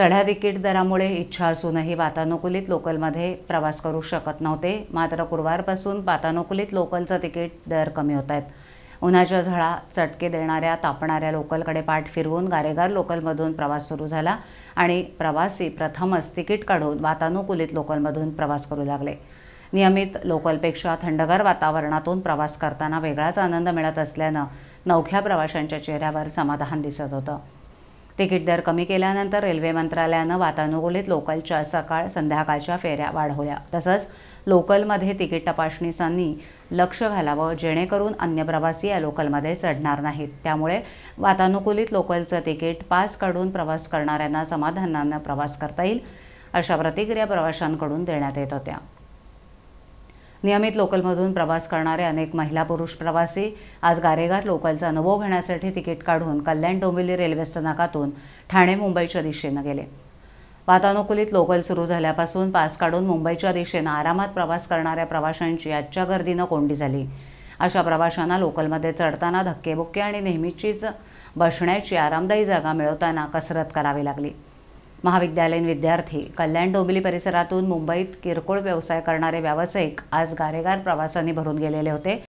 चढ्या तिकीट दरामुळे इच्छा असूनही वातानुकूलित लोकलमध्ये प्रवास करू शकत नव्हते मात्र गुरुवारपासून वातानुकूलित लोकलचं तिकीट दर कमी होत आहेत उन्हाच्या झळा चटके देणाऱ्या तापणाऱ्या लोकलकडे पाठ फिरवून गारेगार लोकलमधून प्रवास सुरू झाला आणि प्रवासी प्रथमच तिकीट काढून वातानुकूलित लोकलमधून प्रवास करू लागले नियमित लोकलपेक्षा थंडगार वातावरणातून प्रवास करताना वेगळाच आनंद मिळत असल्यानं नवख्या प्रवाशांच्या चेहऱ्यावर समाधान दिसत होतं तिकीट दर कमी केल्यानंतर रेल्वे मंत्रालयानं वातानुकूलित लोकलच्या सकाळ संध्याकाळच्या फेऱ्या वाढवल्या तसंच लोकलमध्ये तिकीट तपासणीसांनी लक्ष घालावं जेणेकरून अन्य प्रवासी या लोकलमध्ये चढणार नाहीत त्यामुळे वातानुकूलित लोकलचं तिकीट पास काढून प्रवास करणाऱ्यांना समाधानानं प्रवास करता येईल अशा प्रतिक्रिया प्रवाशांकडून देण्यात येत होत्या नियमित लोकलमधून प्रवास करणारे अनेक महिला पुरुष प्रवासी आज गारेगार लोकलचा अनुभव घेण्यासाठी तिकीट काढून कल्याण डोंबिवली रेल्वे स्थानकातून ठाणे मुंबईच्या दिशेनं गेले वातानुकूलित लोकल सुरू झाल्यापासून पास काढून मुंबईच्या दिशेनं आरामात प्रवास करणाऱ्या प्रवाशांची आजच्या गर्दीनं कोंडी झाली अशा प्रवाशांना लोकलमध्ये चढताना धक्केबुक्के आणि नेहमीचीच बसण्याची आरामदायी जागा मिळवताना कसरत करावी लागली महाविद्यालयीन विद्यार्थी कल्याण डोंबिली परिसरातून मुंबईत किरकोळ व्यवसाय करणारे व्यावसायिक आज गारेगार प्रवासाने भरून गेलेले होते